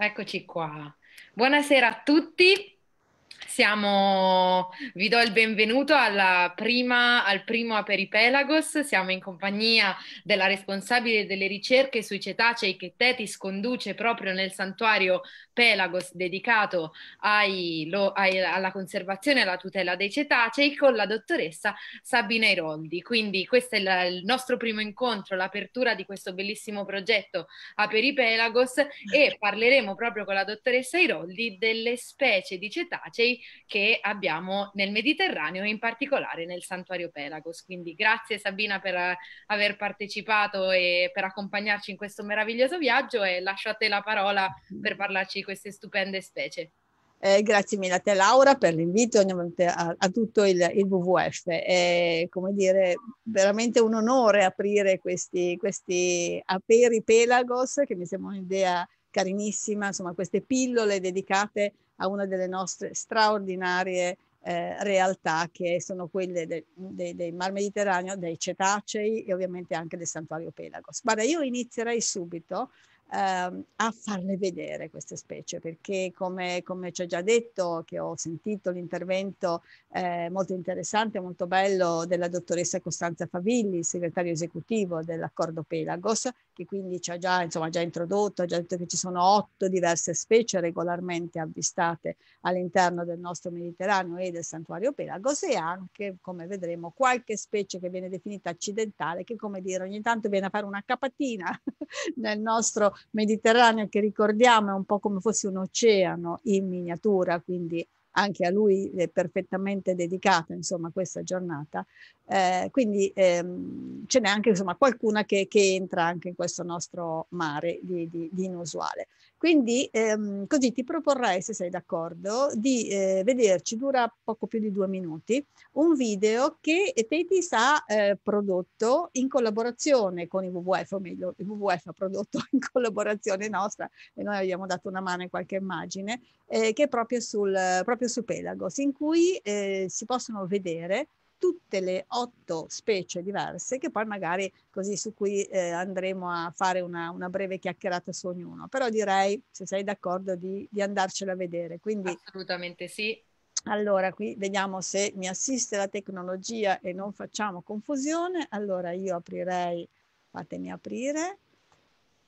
Eccoci qua. Buonasera a tutti. Siamo, vi do il benvenuto prima, al primo Aperipelagos. Siamo in compagnia della responsabile delle ricerche sui cetacei che Tetis conduce proprio nel santuario Galapagos dedicato ai, lo, ai, alla conservazione e alla tutela dei cetacei con la dottoressa Sabina Iroldi. Quindi questo è la, il nostro primo incontro, l'apertura di questo bellissimo progetto Aperipelagos e parleremo proprio con la dottoressa Iroldi delle specie di cetacei che abbiamo nel Mediterraneo e in particolare nel Santuario Pelagos. Quindi grazie Sabina per aver partecipato e per accompagnarci in questo meraviglioso viaggio e lascio a te la parola per parlarci queste stupende specie. Eh, grazie mille a te Laura per l'invito a, a tutto il, il, WWF. È come dire, veramente un onore aprire questi, questi aperi pelagos, che mi sembra un'idea carinissima, insomma queste pillole dedicate a una delle nostre straordinarie eh, realtà che sono quelle del de, de Mar Mediterraneo, dei cetacei e ovviamente anche del santuario pelagos. Guarda, io inizierei subito ehm, a farle vedere queste specie, perché come, come, ci ho già detto, che ho sentito l'intervento eh, molto interessante, molto bello della dottoressa Costanza Favilli, segretario esecutivo dell'accordo Pelagos, che quindi ci ha già, insomma, già introdotto, ha già detto che ci sono otto diverse specie regolarmente avvistate all'interno del nostro Mediterraneo e del santuario Pelagos e anche, come vedremo, qualche specie che viene definita accidentale, che come dire ogni tanto viene a fare una capatina nel nostro Mediterraneo che ricordiamo è un po' come fosse un oceano in miniatura, quindi anche a lui è perfettamente dedicata insomma, questa giornata. Eh, quindi ehm, ce n'è anche insomma, qualcuna che, che, entra anche in questo nostro mare di, di, di inusuale. Quindi ehm, così ti proporrei, se sei d'accordo, di eh, vederci, dura poco più di due minuti, un video che Tetis ha eh, prodotto in collaborazione con i WWF, o meglio il WWF ha prodotto in collaborazione nostra e noi abbiamo dato una mano in qualche immagine, eh, che è proprio sul, proprio su Pelagos, in cui eh, si possono vedere tutte le otto specie diverse che poi magari così su cui eh, andremo a fare una, una, breve chiacchierata su ognuno. Però direi, se sei d'accordo, di, di andarcela a vedere. Quindi, Assolutamente sì. Allora, qui vediamo se mi assiste la tecnologia e non facciamo confusione. Allora, io aprirei, fatemi aprire.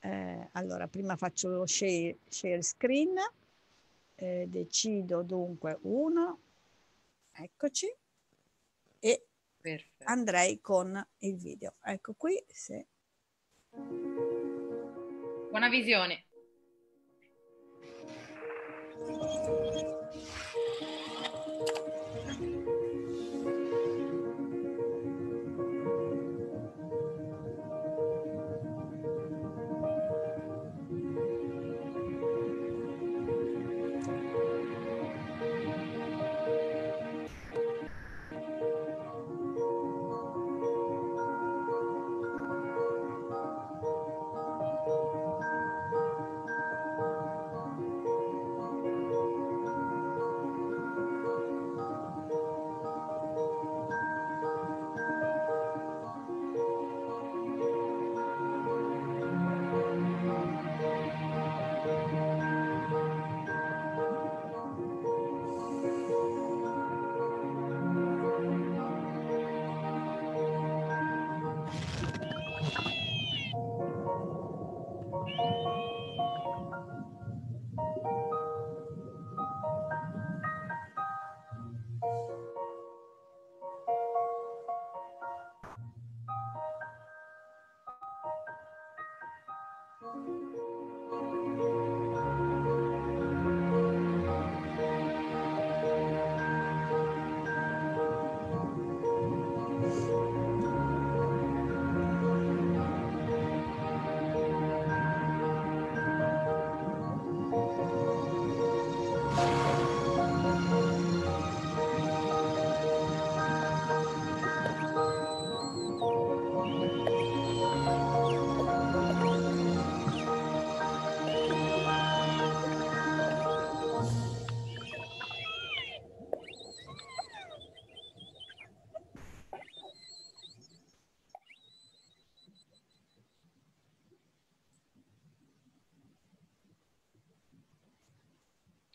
Eh, allora, prima faccio lo share, share screen eh, decido dunque uno, eccoci, e Perfetto. andrei con il video. Ecco qui, se... Buona visione.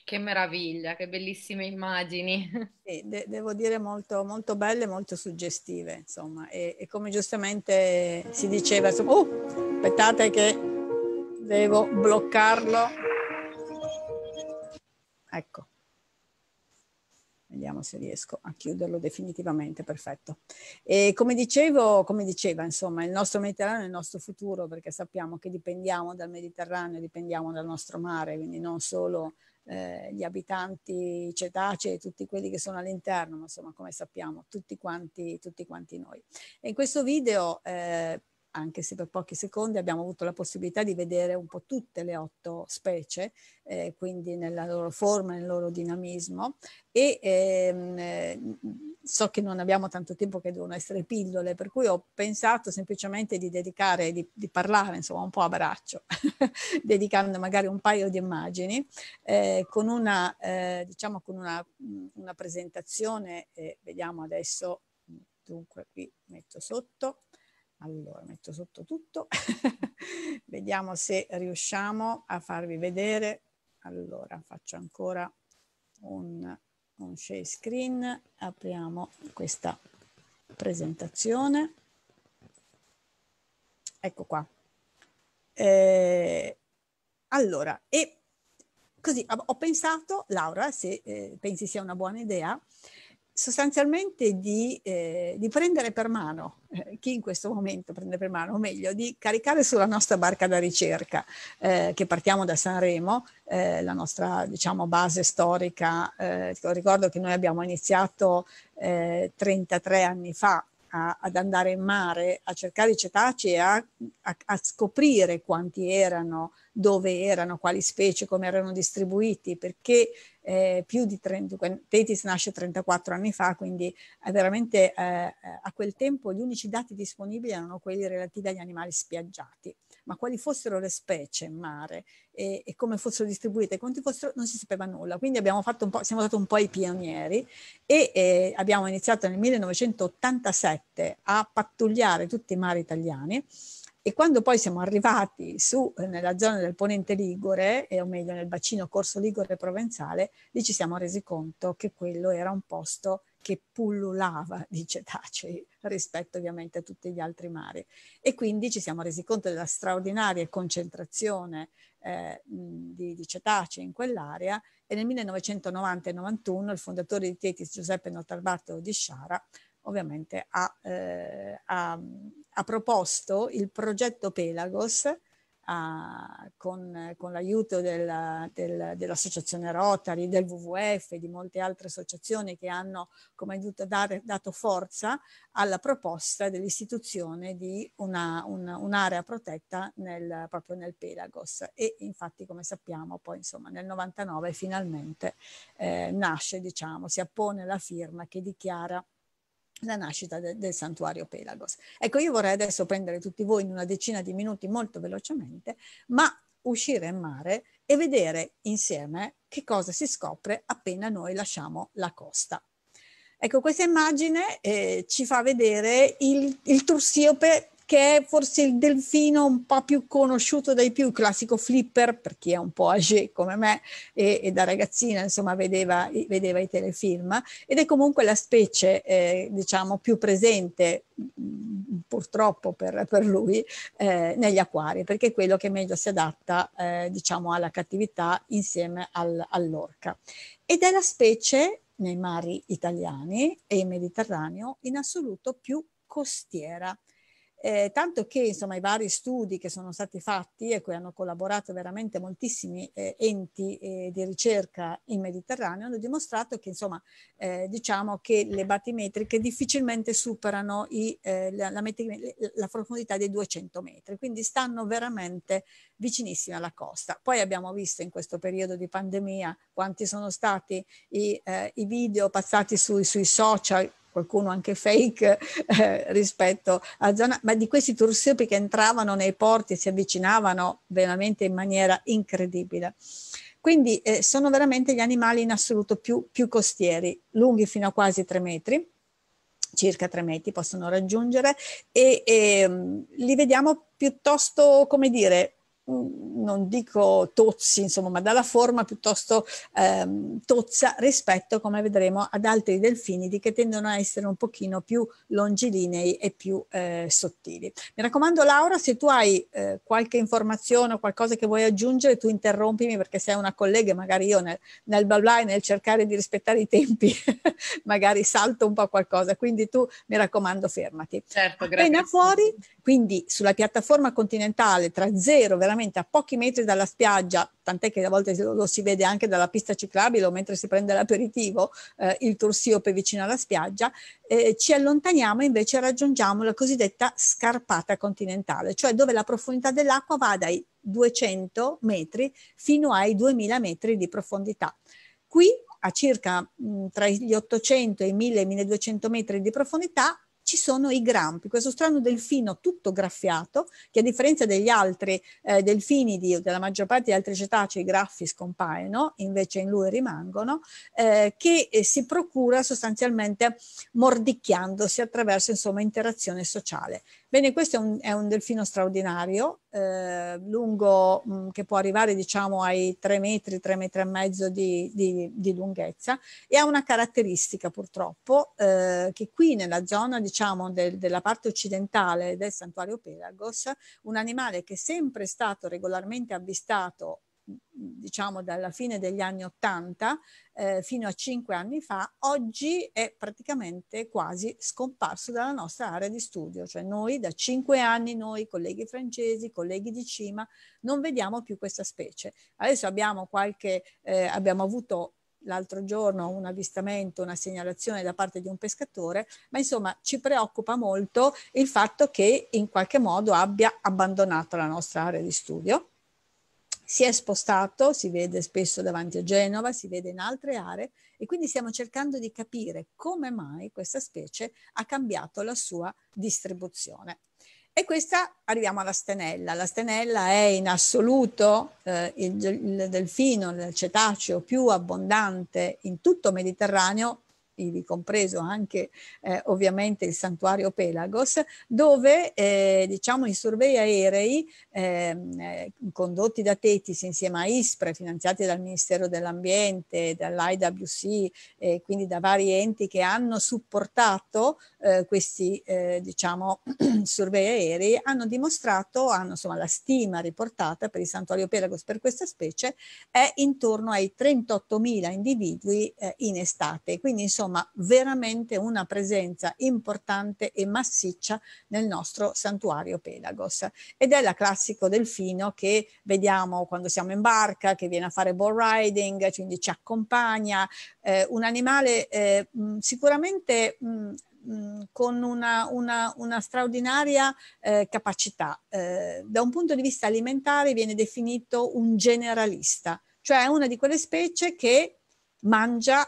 Che meraviglia, che bellissime immagini. Sì, de- devo dire molto, molto belle, molto suggestive, insomma, e, e come giustamente si diceva, insomma, uh, aspettate che devo bloccarlo. Ecco. Vediamo se riesco a chiuderlo definitivamente, perfetto. E come dicevo, come diceva, insomma, il nostro Mediterraneo è il nostro futuro perché sappiamo che dipendiamo dal Mediterraneo, dipendiamo dal nostro mare, quindi non solo eh, gli abitanti cetacei, tutti quelli che sono all'interno, ma insomma come sappiamo tutti quanti, tutti quanti noi. E in questo video eh, anche se per pochi secondi abbiamo avuto la possibilità di vedere un po' tutte le otto specie, eh, quindi nella loro forma, nel loro dinamismo. E ehm, eh, so che non abbiamo tanto tempo che devono essere pillole, per cui ho pensato semplicemente di dedicare, di, di parlare insomma un po' a braccio, dedicando magari un paio di immagini, eh, con una, eh, diciamo con una, una presentazione, vediamo adesso, dunque qui metto sotto, allora, metto sotto tutto, vediamo se riusciamo a farvi vedere. Allora, faccio ancora un, un share screen, apriamo questa presentazione. Ecco qua. Eh, allora, e così ho pensato, Laura, se eh, pensi sia una buona idea, sostanzialmente di, eh, di, prendere per mano eh, chi in questo momento prende per mano, o meglio, di caricare sulla nostra barca da ricerca, eh, che partiamo da Sanremo, eh, la nostra diciamo, base storica. Eh, ricordo che noi abbiamo iniziato 33 eh, anni fa a, ad andare in mare a cercare i cetacei, a, a, a, scoprire quanti erano, dove erano, quali specie, come erano distribuiti, perché eh, più di 30, Tetis nasce 34 anni fa, quindi veramente eh, eh, a quel tempo gli unici dati disponibili erano quelli relativi agli animali spiaggiati ma quali fossero le specie in mare e, e come fossero distribuite, quanti fossero, non si sapeva nulla. Quindi abbiamo fatto un po', siamo stati un po' i pionieri e eh, abbiamo iniziato nel 1987 a pattugliare tutti i mari italiani e quando poi siamo arrivati su eh, nella zona del Ponente Ligure, eh, o meglio nel bacino Corso Ligure Provenzale, lì ci siamo resi conto che quello era un posto che pullulava, dice Taci, rispetto ovviamente a tutti gli altri mari. E quindi ci siamo resi conto della straordinaria concentrazione eh, di, di cetacei in quell'area e nel 1990 91 il fondatore di Tetis, Giuseppe Notarbartolo di Sciara, ovviamente ha, eh, ha, ha proposto il progetto Pelagos, a, con, con, l'aiuto della, del, dell'associazione Rotary, del WWF, e di molte altre associazioni che hanno come aiuto dare, dato forza alla proposta dell'istituzione di una, una, un'area protetta nel, proprio nel Pelagos. E infatti, come sappiamo, poi insomma nel 99 finalmente eh, nasce, diciamo, si appone la firma che dichiara la nascita de, del santuario Pelagos. Ecco, io vorrei adesso prendere tutti voi in una decina di minuti molto velocemente, ma uscire in mare e vedere insieme che cosa si scopre appena noi lasciamo la costa. Ecco, questa immagine eh, ci fa vedere il, il tursiope che è forse il delfino un po' più conosciuto dai più, il classico flipper, per chi è un po' age come me e, e da ragazzina insomma vedeva, vedeva, i telefilm, ed è comunque la specie eh, diciamo più presente mm, purtroppo per, per lui eh, negli acquari, perché è quello che meglio si adatta eh, diciamo alla cattività insieme al, all'orca. Ed è la specie nei mari italiani e in Mediterraneo in assoluto più costiera eh, tanto che insomma i vari studi che sono stati fatti e cui hanno collaborato veramente moltissimi eh, enti eh, di ricerca in Mediterraneo hanno dimostrato che insomma eh, diciamo che le batimetriche difficilmente superano i, eh, la, la, la, profondità dei 200 metri, quindi stanno veramente vicinissime alla costa. Poi abbiamo visto in questo periodo di pandemia quanti sono stati i, eh, i video passati su, sui social qualcuno anche fake eh, rispetto a zona, ma di questi tursiopi che entravano nei porti e si avvicinavano veramente in maniera incredibile. Quindi eh, sono veramente gli animali in assoluto più, più costieri, lunghi fino a quasi tre metri, circa tre metri possono raggiungere e, e ehm, li vediamo piuttosto, come dire, Mm, non dico tozzi, insomma, ma dalla forma piuttosto ehm, tozza rispetto, come vedremo, ad altri delfini che tendono a essere un pochino più longilinei e più eh, sottili. Mi raccomando Laura, se tu hai eh, qualche informazione o qualcosa che vuoi aggiungere, tu interrompimi perché sei una collega e magari io nel, nel bla bla e nel cercare di rispettare i tempi magari salto un po' qualcosa, quindi tu mi raccomando fermati. Certo, grazie. Appena fuori, quindi sulla piattaforma continentale tra zero veramente veramente a pochi metri dalla spiaggia, tant'è che a volte lo si vede anche dalla pista ciclabile o mentre si prende l'aperitivo, eh, il torsiope vicino alla spiaggia, eh, ci allontaniamo e invece raggiungiamo la cosiddetta scarpata continentale, cioè dove la profondità dell'acqua va dai 200 metri fino ai 2000 metri di profondità. Qui a circa mh, mm, tra gli 800 e i 1000-1200 metri di profondità ci sono i grampi, questo strano delfino tutto graffiato, che a differenza degli altri eh, delfini, di, della maggior parte degli altri cetacei, cioè i graffi scompaiono, invece in lui rimangono, eh, che eh, si procura sostanzialmente mordicchiandosi attraverso insomma, interazione sociale. Bene, questo è un, è un delfino straordinario, eh, lungo mh, mm, che può arrivare diciamo ai 3 metri, 3 metri e mezzo di, di, di lunghezza e ha una caratteristica purtroppo eh, che qui nella zona diciamo del, della parte occidentale del santuario Pelagos un animale che è sempre stato regolarmente avvistato diciamo dalla fine degli anni 80 eh, fino a 5 anni fa, oggi è praticamente quasi scomparso dalla nostra area di studio, cioè noi da 5 anni, noi colleghi francesi, colleghi di cima, non vediamo più questa specie. Adesso abbiamo qualche, eh, abbiamo avuto l'altro giorno un avvistamento, una segnalazione da parte di un pescatore, ma insomma ci preoccupa molto il fatto che in qualche modo abbia abbandonato la nostra area di studio si è spostato, si vede spesso davanti a Genova, si vede in altre aree e quindi stiamo cercando di capire come mai questa specie ha cambiato la sua distribuzione. E questa arriviamo alla stenella. La stenella è in assoluto eh, il, il delfino, il cetaceo più abbondante in tutto il Mediterraneo ivi compreso anche eh, ovviamente il santuario Pelagos, dove eh, diciamo i survey aerei ehm, eh, condotti da Tetis insieme a ISPRE, finanziati dal Ministero dell'Ambiente, dall'IWC e eh, quindi da vari enti che hanno supportato eh, questi eh, diciamo survey aerei, hanno dimostrato, hanno insomma la stima riportata per il santuario Pelagos per questa specie è intorno ai 38.000 individui in estate, quindi insomma insomma veramente una presenza importante e massiccia nel nostro santuario Pelagos. Ed è la classico delfino che vediamo quando siamo in barca, che viene a fare ball riding, quindi ci accompagna, eh, un animale eh, mh, sicuramente mh, con una, una, una straordinaria eh, capacità. Eh, da un punto di vista alimentare viene definito un generalista, cioè una di quelle specie che mangia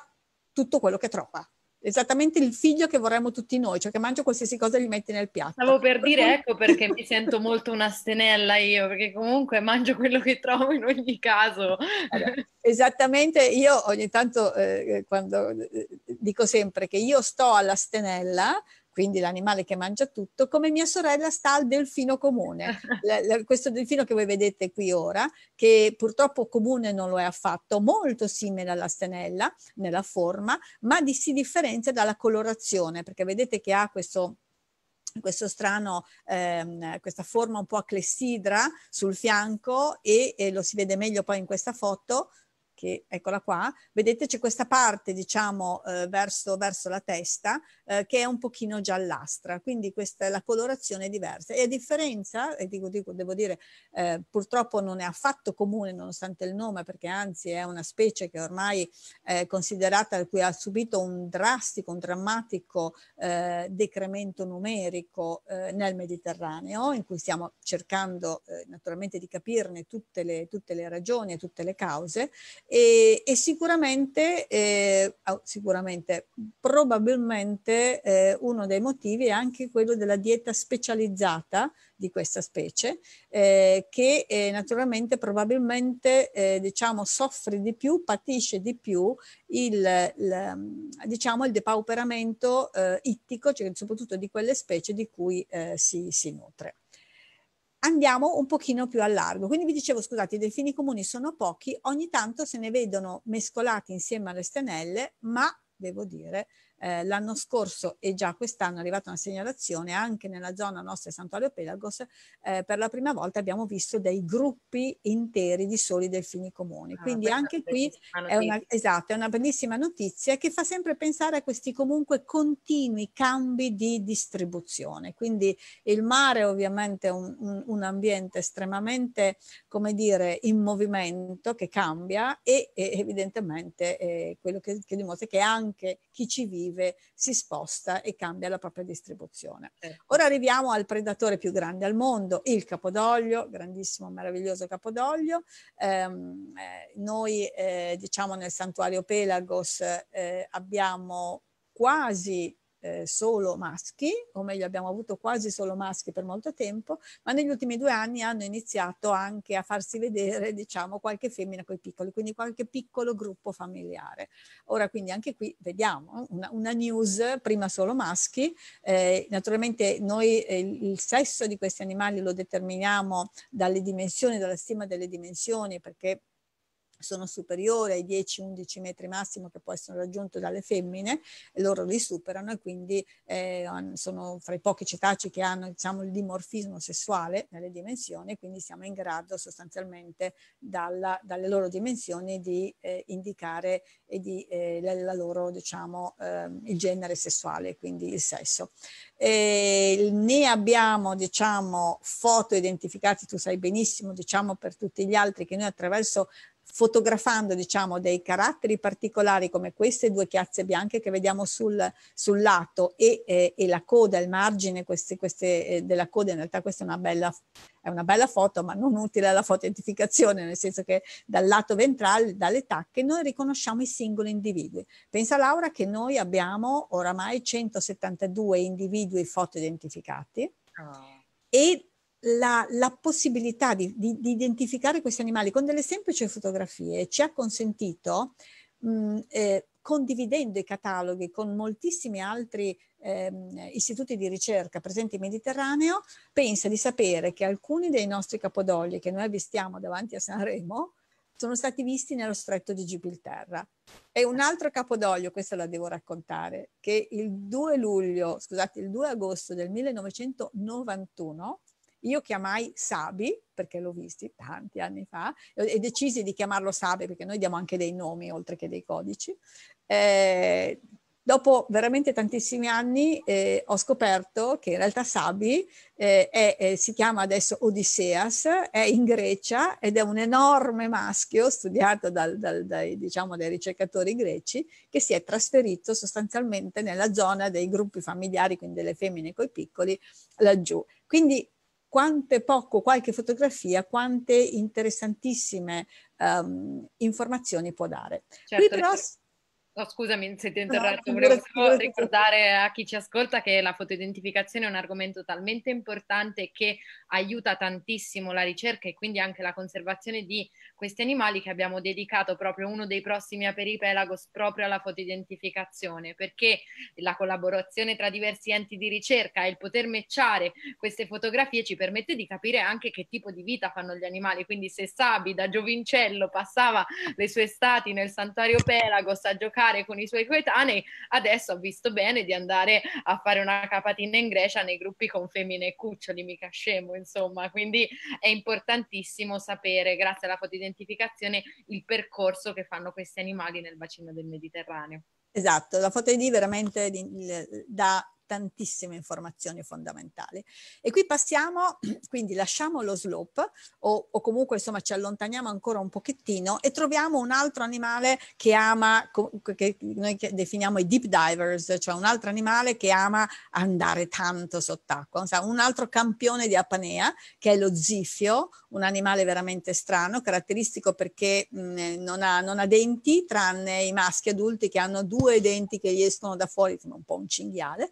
tutto quello che trova. Esattamente il figlio che vorremmo tutti noi, cioè che mangia qualsiasi cosa e gli metti nel piatto. Stavo per dire ecco perché mi sento molto una stenella io, perché comunque mangio quello che trovo in ogni caso. Eh esattamente, io ogni tanto eh, eh, quando eh, dico sempre che io sto alla stenella quindi l'animale che mangia tutto, come mia sorella sta al delfino comune. L- l- questo delfino che voi vedete qui ora, che purtroppo comune non lo è affatto, molto simile alla stenella nella forma, ma di- si differenzia dalla colorazione, perché vedete che ha questo questo strano, ehm, questa forma un po' a clessidra sul fianco e, e, lo si vede meglio poi in questa foto che eccola qua, vedete c'è questa parte diciamo eh, verso, verso, la testa eh, che è un pochino giallastra, quindi questa, la colorazione è diversa e a differenza, e dico, dico, devo dire eh, purtroppo non è affatto comune nonostante il nome perché anzi è una specie che ormai è considerata, qui ha subito un drastico, un drammatico eh, decremento numerico eh, nel Mediterraneo in cui stiamo cercando eh, naturalmente di capirne tutte le, tutte le ragioni e tutte le cause e, e sicuramente, eh, sicuramente, probabilmente eh, uno dei motivi è anche quello della dieta specializzata di questa specie eh, che eh, naturalmente probabilmente eh, diciamo soffre di più, patisce di più il, il diciamo il depauperamento eh, ittico, cioè soprattutto di quelle specie di cui si, si nutre andiamo un pochino più a largo. Quindi vi dicevo, scusate, i delfini comuni sono pochi, ogni tanto se ne vedono mescolati insieme alle stenelle, ma devo dire eh, l'anno scorso e già quest'anno è arrivata una segnalazione anche nella zona nostra di Santuario Pelagos, eh, per la prima volta abbiamo visto dei gruppi interi di soli delfini comuni. Ah, Quindi anche qui è una, esatto, è una bellissima notizia che fa sempre pensare a questi comunque continui cambi di distribuzione. Quindi il mare è ovviamente un, un, un ambiente estremamente, come dire, in movimento che cambia e, e evidentemente eh, quello che, che dimostra che anche chi ci vive derive si sposta e cambia la propria distribuzione. Certo. Ora arriviamo al predatore più grande al mondo, il capodoglio, grandissimo, meraviglioso capodoglio. Ehm, eh, noi eh, diciamo nel santuario Pelagos eh, abbiamo quasi eh, solo maschi, o meglio abbiamo avuto quasi solo maschi per molto tempo, ma negli ultimi due anni hanno iniziato anche a farsi vedere diciamo qualche femmina con i piccoli, quindi qualche piccolo gruppo familiare. Ora quindi anche qui vediamo eh, una, una news, prima solo maschi, eh, naturalmente noi eh, il sesso di questi animali lo determiniamo dalle dimensioni, dalla stima delle dimensioni, perché sono superiori ai 10-11 metri massimo che può essere raggiunto dalle femmine, loro li superano e quindi eh, sono fra i pochi cetacei che hanno diciamo, il dimorfismo sessuale nelle dimensioni quindi siamo in grado sostanzialmente dalla, dalle loro dimensioni di eh, indicare di, eh, la loro, diciamo, ehm, il genere sessuale, quindi il sesso. E ne abbiamo diciamo, foto identificati, tu sai benissimo, diciamo, per tutti gli altri che noi attraverso fotografando diciamo, dei caratteri particolari come queste due chiazze bianche che vediamo sul, sul lato e, eh, e, la coda, il margine queste, queste, eh, della coda, in realtà questa è una bella è una bella foto, ma non utile alla foto identificazione, nel senso che dal lato ventrale, dalle tacche, noi riconosciamo i singoli individui. Pensa Laura che noi abbiamo oramai 172 individui fotoidentificati oh. e la, la possibilità di, di, di, identificare questi animali con delle semplici fotografie ci ha consentito, mh, eh, condividendo i cataloghi con moltissimi altri eh, istituti di ricerca presenti in Mediterraneo, pensa di sapere che alcuni dei nostri capodogli che noi avvistiamo davanti a Sanremo sono stati visti nello stretto di Gibilterra. E un altro capodoglio, questa la devo raccontare, che il 2 luglio, scusate, il 2 agosto del 1991 io chiamai Sabi, perché l'ho visti tanti anni fa, e decisi di chiamarlo Sabi perché noi diamo anche dei nomi oltre che dei codici. Eh, dopo veramente tantissimi anni eh, ho scoperto che in realtà Sabi eh, è, è, eh, si chiama adesso Odisseas, è in Grecia ed è un enorme maschio studiato dal, dal, dai, diciamo, dai, ricercatori greci che si è trasferito sostanzialmente nella zona dei gruppi familiari, quindi delle femmine coi piccoli, laggiù. Quindi quante poco, qualche fotografia, quante interessantissime um, informazioni può dare. Certo, Qui però... Perché No, scusami se ti ho interrotto, no, volevo solo ricordare a chi ci ascolta che la fotoidentificazione è un argomento talmente importante che aiuta tantissimo la ricerca e quindi anche la conservazione di questi animali che abbiamo dedicato proprio uno dei prossimi aperipelagos proprio alla fotoidentificazione, perché la collaborazione tra diversi enti di ricerca e il poter matchare queste fotografie ci permette di capire anche che tipo di vita fanno gli animali, quindi se Sabi da Giovincello passava le sue estati nel santuario Pelagos a giocare parlare con i suoi coetanei, adesso ha visto bene di andare a fare una capatina in Grecia nei gruppi con femmine e cuccioli, mica scemo, insomma. Quindi è importantissimo sapere, grazie alla fotoidentificazione, il percorso che fanno questi animali nel bacino del Mediterraneo. Esatto, la foto ID veramente dà tantissime informazioni fondamentali. E qui passiamo, quindi lasciamo lo slope o, o comunque insomma ci allontaniamo ancora un pochettino e troviamo un altro animale che ama, che noi definiamo i deep divers, cioè un altro animale che ama andare tanto sott'acqua, un altro campione di Apanea che è lo zifio, un animale veramente strano, caratteristico perché mh, mm, non, ha, non ha denti tranne i maschi adulti che hanno due denti che gli escono da fuori, come un po' un cinghiale,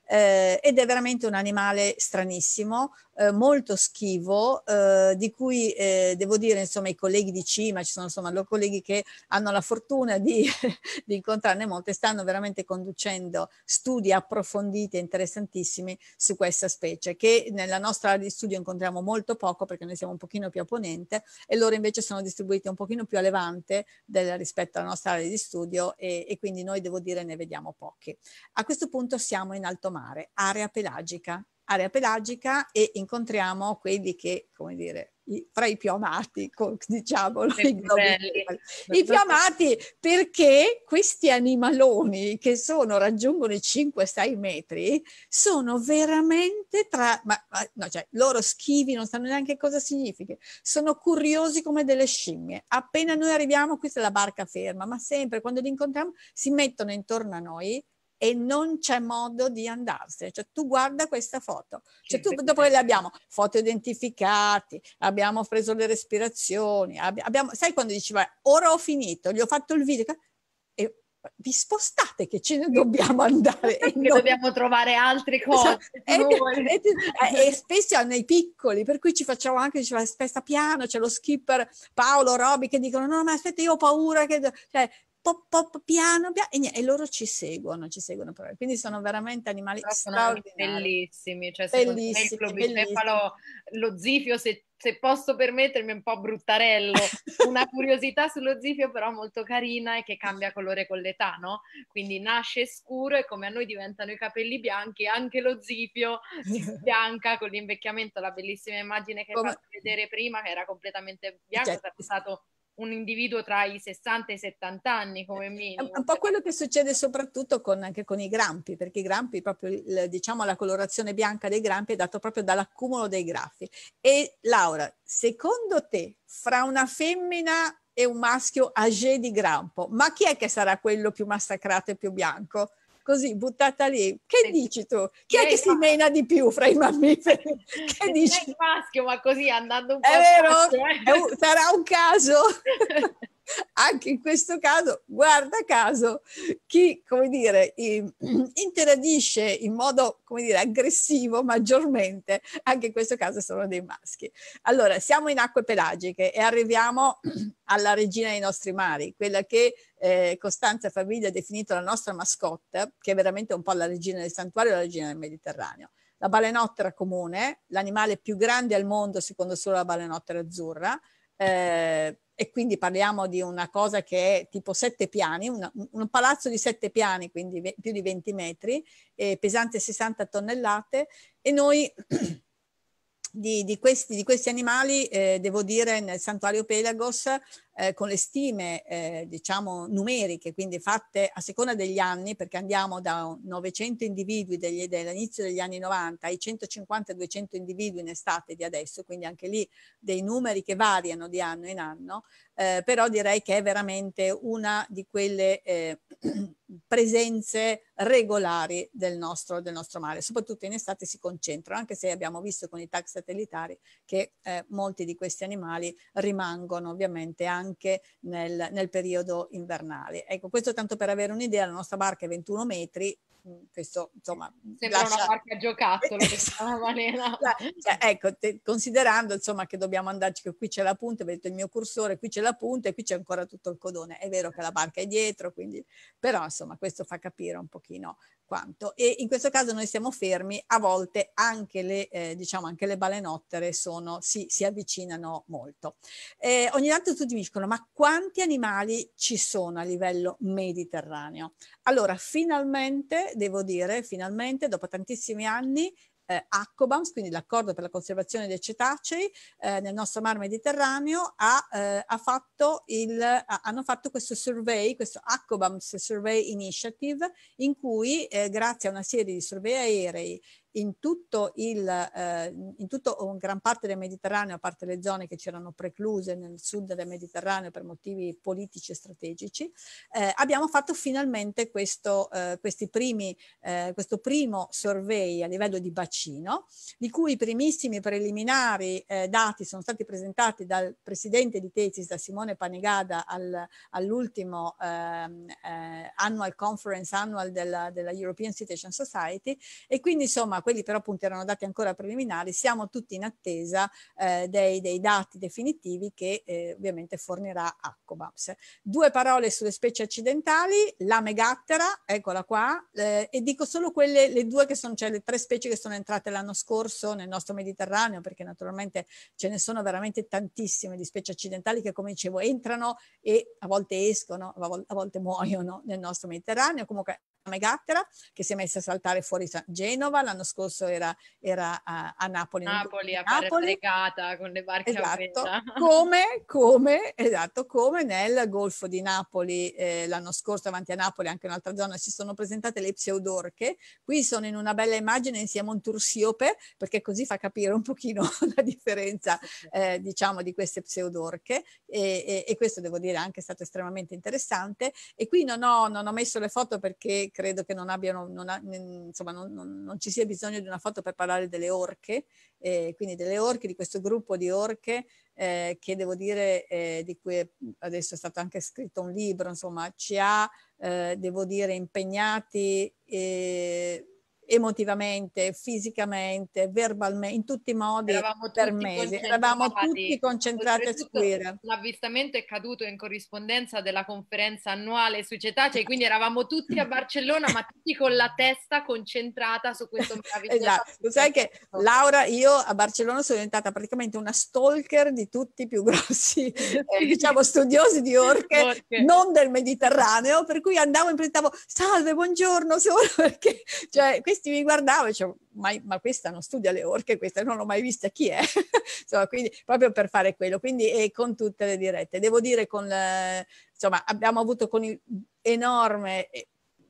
eh, ed è veramente un animale stranissimo, eh, molto schivo, eh, di cui eh, devo dire insomma i colleghi di CIMA, ci sono insomma colleghi che hanno la fortuna di, di incontrarne molte, stanno veramente conducendo studi approfonditi e interessantissimi su questa specie che nella nostra area di studio incontriamo molto poco perché noi siamo un pochino più a ponente e loro invece sono distribuiti un pochino più a levante del, rispetto alla nostra area di studio e, e quindi noi devo dire ne vediamo pochi. A questo punto siamo in alto mare mare, area pelagica. Area pelagica e incontriamo quelli che, come dire, i, fra i più amati, diciamo, i, i più amati perché questi animaloni che sono, raggiungono i 5-6 metri, sono veramente tra, ma, ma, no, cioè, loro schivi, non sanno neanche cosa significa, sono curiosi come delle scimmie. Appena noi arriviamo, questa è la barca ferma, ma sempre quando li incontriamo si mettono intorno a noi e non c'è modo di andarsene. Cioè, tu guarda questa foto, cioè, tu, dopo che eh. le abbiamo foto identificati, abbiamo preso le respirazioni, abbiamo, sai quando diceva ora ho finito, gli ho fatto il video e vi spostate che ce ne dobbiamo andare. Che non... dobbiamo trovare altre esatto. cose. E, e, eh, e, spesso nei piccoli, per cui ci facciamo anche, diceva, aspetta piano, c'è lo skipper Paolo, Roby che dicono no ma aspetta io ho paura che... Cioè, pop, pop, piano, piano, e, niente, e loro ci seguono, ci seguono proprio. Quindi sono veramente animali Però straordinari. Bellissimi, cioè bellissimi, me bellissimi. lo zifio, se, se, posso permettermi, è un po' bruttarello. Una curiosità sullo zifio però molto carina è che cambia colore con l'età, no? Quindi nasce scuro e come a noi diventano i capelli bianchi, anche lo zifio si bianca con l'invecchiamento, la bellissima immagine che hai come... fatto vedere prima, che era completamente cioè bianco, cioè, sarebbe stato un individuo tra i 60 e i 70 anni come minimo. È un po' quello che succede soprattutto con, anche con i grampi, perché i grampi, proprio diciamo la colorazione bianca dei grampi è data proprio dall'accumulo dei graffi. E Laura, secondo te fra una femmina e un maschio agé di grampo, ma chi è che sarà quello più massacrato e più bianco? così buttata lì, che sì. dici tu? Chi è che si mena di più fra i mammiferi? Che dici? il maschio, ma così andando un po'. Eh. È vero? Faccio, eh. Sarà un caso? anche in questo caso, guarda caso, chi, come dire, interagisce in modo, come dire, aggressivo maggiormente, anche in questo caso sono dei maschi. Allora, siamo in acque pelagiche e arriviamo alla regina dei nostri mari, quella che eh, Costanza Famiglia ha definito la nostra mascotte, che è veramente un po' la regina del santuario e la regina del Mediterraneo la balenottera comune, l'animale più grande al mondo secondo solo la balenottera azzurra, eh, e quindi parliamo di una cosa che è tipo sette piani, una, un palazzo di sette piani, quindi ve, più di 20 metri, eh, pesante 60 tonnellate, e noi di, di, questi, di questi, animali, eh, devo dire, nel santuario Pelagos eh, con le stime eh, diciamo numeriche, quindi fatte a seconda degli anni, perché andiamo da 900 individui degli, dall'inizio degli anni 90 ai 150-200 individui in estate di adesso, quindi anche lì dei numeri che variano di anno in anno, eh, però direi che è veramente una di quelle eh, presenze regolari del nostro, del nostro, mare, soprattutto in estate si concentrano, anche se abbiamo visto con i tag satellitari che eh, molti di questi animali rimangono ovviamente anche anche nel, nel periodo invernale. Ecco, questo tanto per avere un'idea, la nostra barca è 21 metri, mm, questo insomma sembra lascia... una barca giocattolo cioè, cioè, ecco te, considerando insomma che dobbiamo andarci che qui c'è la punta vedete il mio cursore qui c'è la punta e qui c'è ancora tutto il codone è vero che la barca è dietro quindi però insomma questo fa capire un pochino quanto. E in questo caso noi siamo fermi, a volte anche le, eh, diciamo, anche le balenottere sono, si, si, avvicinano molto. Eh, ogni tanto tutti mi dicono, ma quanti animali ci sono a livello mediterraneo? Allora, finalmente, devo dire, finalmente, dopo tantissimi anni, eh, Acobams, quindi l'accordo per la conservazione dei cetacei eh, nel nostro mar Mediterraneo, ha, eh, ha fatto il, ha, hanno fatto questo survey, questo Acobams Survey Initiative, in cui eh, grazie a una serie di survey aerei in tutto il, eh, in tutto, in gran parte del Mediterraneo, a parte le zone che c'erano precluse nel sud del Mediterraneo per motivi politici e strategici, eh, abbiamo fatto finalmente questo, eh, questi primi, eh, questo primo survey a livello di bacino, di cui i primissimi preliminari eh, dati sono stati presentati dal presidente di Tesis, da Simone Panigada, al, all'ultimo ehm, eh, annual conference annual della, della European Citation Society e quindi insomma ma quelli però appunto erano dati ancora preliminari, siamo tutti in attesa eh, dei, dei, dati definitivi che eh, ovviamente fornirà Accobaps. Due parole sulle specie accidentali, la megattera, eccola qua, eh, e dico solo quelle, le due che sono, cioè le tre specie che sono entrate l'anno scorso nel nostro Mediterraneo, perché naturalmente ce ne sono veramente tantissime di specie accidentali che come dicevo entrano e a volte escono, a volte muoiono nel nostro Mediterraneo, comunque Megattera che si è messa a saltare fuori Genova, l'anno scorso era, era a, a, Napoli. Napoli, a Napoli. fare con le barche esatto. Come, come, esatto, come nel Golfo di Napoli eh, l'anno scorso davanti a Napoli, anche in un'altra zona, si sono presentate le pseudorche. Qui sono in una bella immagine insieme a un tursiope perché così fa capire un pochino la differenza eh, diciamo di queste pseudorche e, e, e, questo devo dire anche è stato estremamente interessante e qui non ho, non ho messo le foto perché credo che non abbiano, non ha, insomma, non, non, non, ci sia bisogno di una foto per parlare delle orche, eh, quindi delle orche, di questo gruppo di orche eh, che devo dire, eh, di cui adesso è stato anche scritto un libro, insomma, ci ha, eh, devo dire, impegnati eh, emotivamente, fisicamente, verbalmente, in tutti i modi Eravamo per mesi. Eravamo tutti concentrati su Squirrel. L'avvistamento è caduto in corrispondenza della conferenza annuale sui cetacei, quindi eravamo tutti a Barcellona, ma tutti con la testa concentrata su questo meraviglioso. esatto. Lo sai che Laura, io a Barcellona sono diventata praticamente una stalker di tutti i più grossi, eh, diciamo, studiosi di orche, orche, non del Mediterraneo, per cui andavo e presentavo, salve, buongiorno, solo perché, cioè, questo questi mi guardavo e dicevo, ma, ma, questa non studia le orche, questa non l'ho mai vista chi è. insomma, quindi proprio per fare quello, quindi e con tutte le dirette. Devo dire, con, insomma, abbiamo avuto con il enorme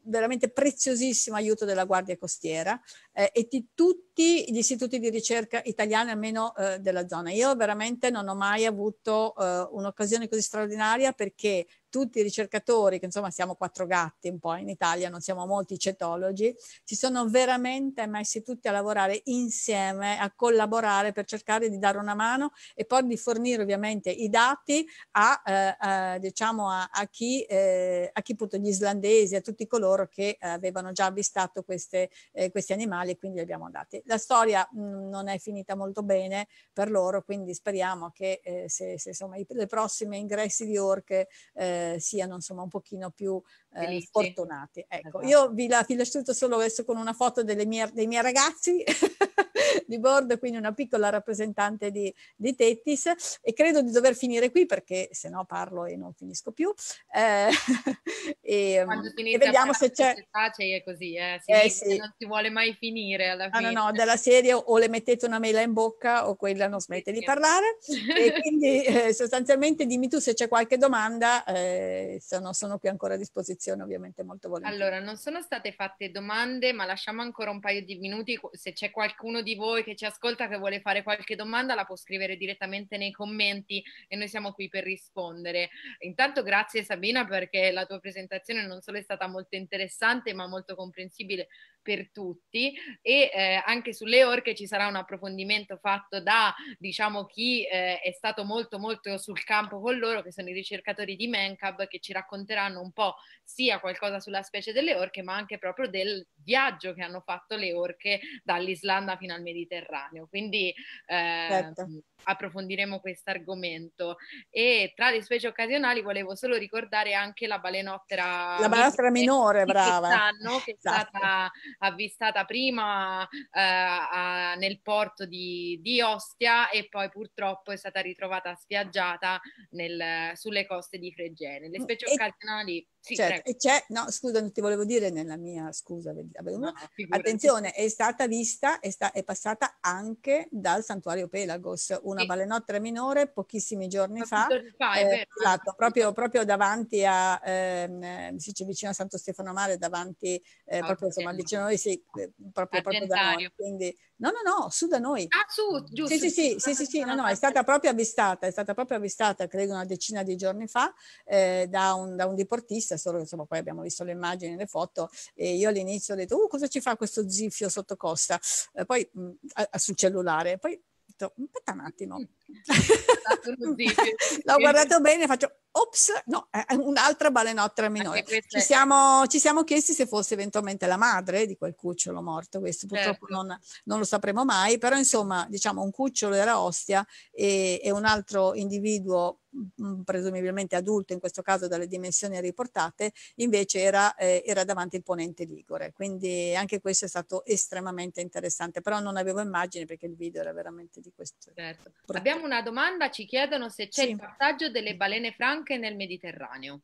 veramente preziosissimo aiuto della Guardia Costiera eh, e di tutti gli istituti di ricerca italiani, almeno eh, della zona. Io veramente non ho mai avuto eh, un'occasione così straordinaria perché tutti i ricercatori, che insomma siamo quattro gatti un po' in Italia, non siamo molti cetologi, si sono veramente messi tutti a lavorare insieme, a collaborare per cercare di dare una mano e poi di fornire ovviamente i dati a, eh, a eh, diciamo a, a chi, eh, a chi appunto gli islandesi, a tutti coloro che eh, avevano già avvistato queste, eh, questi animali e quindi li abbiamo dati. La storia mh, mm, non è finita molto bene per loro, quindi speriamo che eh, se, se insomma, i, prossimi ingressi di orche eh, eh, siano insomma un pochino più eh, fortunati. Ecco, esatto. io vi, la, vi lascio solo adesso con una foto mie, dei miei ragazzi di bordo, quindi una piccola rappresentante di, di Tettis e credo di dover finire qui perché se no parlo e non finisco più. Eh, e, mm, e, vediamo se c'è... C'è così, eh, eh sì. non si vuole mai finire alla fine. No, no, no, della serie o le mettete una mela in bocca o quella non smette sì, di parlare. e quindi eh, sostanzialmente dimmi tu se c'è qualche domanda, eh, se sono, sono qui ancora a disposizione disposizione ovviamente molto volentieri. Allora, non sono state fatte domande, ma lasciamo ancora un paio di minuti. Se c'è qualcuno di voi che ci ascolta che vuole fare qualche domanda, la può scrivere direttamente nei commenti e noi siamo qui per rispondere. Intanto grazie Sabina perché la tua presentazione non solo è stata molto interessante, ma molto comprensibile per tutti e eh, anche sulle orche ci sarà un approfondimento fatto da diciamo chi eh, è stato molto molto sul campo con loro che sono i ricercatori di Mencab che ci racconteranno un po' sia qualcosa sulla specie delle orche ma anche proprio del, viaggio che hanno fatto le orche dall'Islanda fino al Mediterraneo. Quindi eh, certo. Ehm, approfondiremo questo argomento. E tra le specie occasionali volevo solo ricordare anche la balenottera, la balenottera minore, brava. Quest'anno, che esatto. è stata avvistata prima eh, a, nel porto di, di, Ostia e poi purtroppo è stata ritrovata spiaggiata nel, sulle coste di Fregene. Le mm, specie e... occasionali sì, certo. E c'è, no, scusa, non ti volevo dire nella mia, scusa, no, attenzione, è stata vista, è, sta, è, passata anche dal santuario Pelagos, una sì. balenottera minore pochissimi giorni Pochi fa, giorni fa eh, esatto, proprio, proprio, davanti a, eh, si dice vicino a Santo Stefano Mare, davanti, eh, ah, proprio, insomma, vicino a noi, sì, eh, proprio, proprio da noi, quindi No, no, no, su da noi. Ah, su, giusto. Sì, sì, sì, sì, sì, no, no, ah, è stata proprio avvistata, è stata proprio avvistata, credo, una decina di giorni fa eh, da, un, da un diportista, solo che insomma poi abbiamo visto le immagini, le foto e io all'inizio ho detto, uh, cosa ci fa questo zifio sotto costa? Eh, poi mh, mm, a, a, sul cellulare, poi ho detto, aspetta un attimo. L'ho guardato bene e faccio, ops, no, è un'altra balenottera minore. Ci siamo, ci siamo, chiesti se fosse eventualmente la madre di quel cucciolo morto, questo purtroppo certo. non, non, lo sapremo mai, però insomma, diciamo, un cucciolo era ostia e, e un altro individuo mm, mm, presumibilmente adulto, in questo caso dalle dimensioni riportate, invece era, eh, era, davanti il ponente Ligure. Quindi anche questo è stato estremamente interessante, però non avevo immagini perché il video era veramente di questo. Certo. Abbiamo una domanda, ci chiedono se c'è sì. il passaggio delle balene franche franche nel Mediterraneo.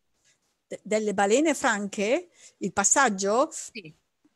De- delle balene franche? Il passaggio? Sì.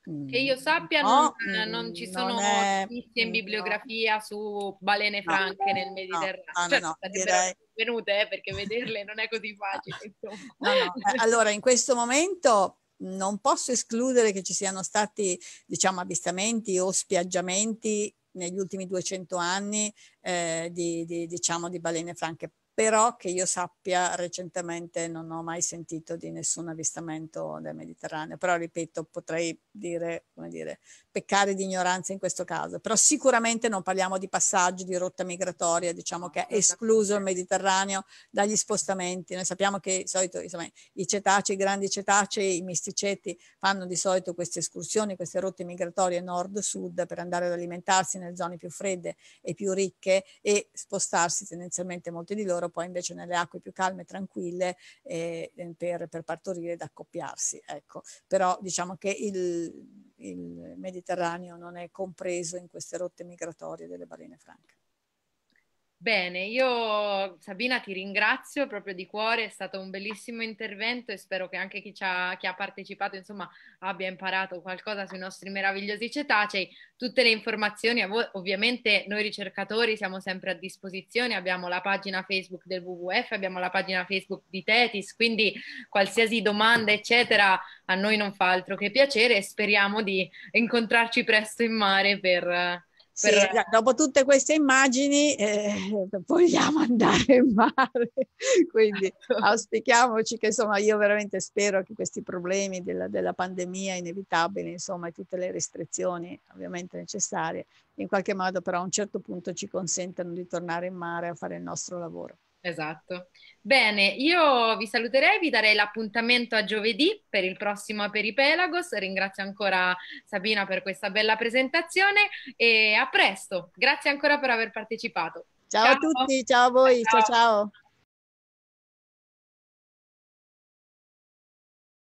Mm. Che io sappia no, non, eh, non, ci mm, sono notizie in mm, bibliografia no. su balene franche no, nel Mediterraneo. No, cioè, no, direi... Venute, eh, perché vederle non è così facile. Eh, allora, in questo momento non posso escludere che ci siano stati, diciamo, avvistamenti o spiaggiamenti negli ultimi 200 anni eh, di, di, diciamo, di balene franche però che io sappia recentemente non ho mai sentito di nessun avvistamento del Mediterraneo, però ripeto, potrei dire, come dire, peccare di ignoranza in questo caso, però sicuramente non parliamo di passaggi, di rotta migratoria, diciamo che è escluso il Mediterraneo dagli spostamenti, noi sappiamo che di solito insomma, i cetacei, i grandi cetacei, i misticeti fanno di solito queste escursioni, queste rotte migratorie nord-sud per andare ad alimentarsi nelle zone più fredde e più ricche e spostarsi tendenzialmente molti di loro poi invece nelle acque più calme, tranquille eh, eh, per, per, partorire ed accoppiarsi. Ecco. Però diciamo che il, il Mediterraneo non è compreso in queste rotte migratorie delle balene franche. Bene, io Sabina ti ringrazio proprio di cuore, è stato un bellissimo intervento e spero che anche chi, ha, chi ha, partecipato insomma, abbia imparato qualcosa sui nostri meravigliosi cetacei. Tutte le informazioni, ovviamente noi ricercatori siamo sempre a disposizione, abbiamo la pagina Facebook del WWF, abbiamo la pagina Facebook di Tetis, quindi qualsiasi domanda eccetera a noi non fa altro che piacere e speriamo di incontrarci presto in mare per per... Sì, esatto. dopo tutte queste immagini eh, vogliamo andare in mare, quindi ecco. auspichiamoci che insomma io veramente spero che questi problemi della, della pandemia inevitabili, insomma e tutte le restrizioni ovviamente necessarie, in qualche modo però a un certo punto ci consentano di tornare in mare a fare il nostro lavoro. Esatto. Bene, io vi saluterei, vi darei l'appuntamento a giovedì per il prossimo Aperipelagos. Ringrazio ancora Sabina per questa bella presentazione e a presto. Grazie ancora per aver partecipato. Ciao, ciao. a tutti, ciao a voi, ciao. ciao. ciao.